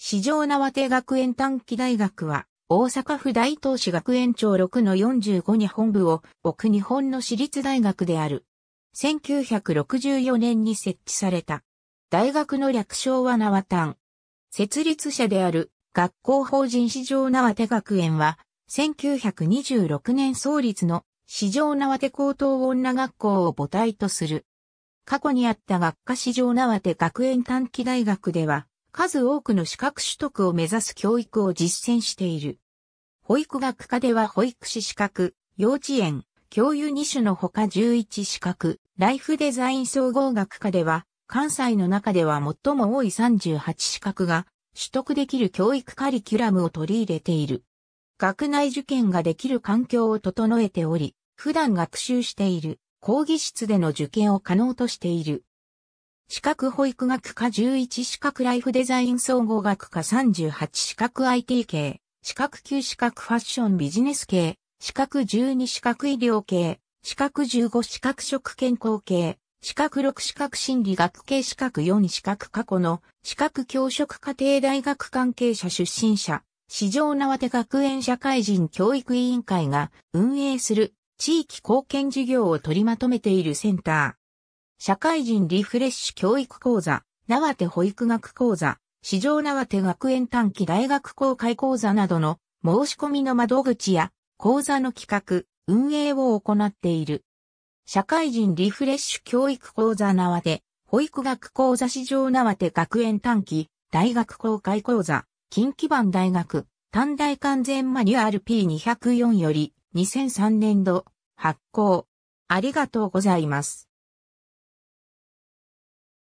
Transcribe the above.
市場縄手学園短期大学は、大阪府大東市学園長6の45に本部を置く日本の私立大学である。1964年に設置された。大学の略称は縄単。設立者である学校法人市場縄手学園は、1926年創立の市場縄手高等女学校を母体とする。過去にあった学科市場縄手学園短期大学では、数多くの資格取得を目指す教育を実践している。保育学科では保育士資格、幼稚園、教諭2種のほか11資格、ライフデザイン総合学科では、関西の中では最も多い38資格が取得できる教育カリキュラムを取り入れている。学内受験ができる環境を整えており、普段学習している講義室での受験を可能としている。資格保育学科11資格ライフデザイン総合学科38資格 IT 系、資格9資格ファッションビジネス系、資格12資格医療系、資格15資格食健康系、資格6資格心理学系資格4資格過去の資格教職家庭大学関係者出身者、市場縄手学園社会人教育委員会が運営する地域貢献事業を取りまとめているセンター。社会人リフレッシュ教育講座、縄手保育学講座、市場縄手学園短期大学公開講座などの申し込みの窓口や講座の企画、運営を行っている。社会人リフレッシュ教育講座縄手、保育学講座市場縄手学園短期大学公開講座、近畿版大学、短大完全マニュアル P204 より2003年度発行。ありがとうございます。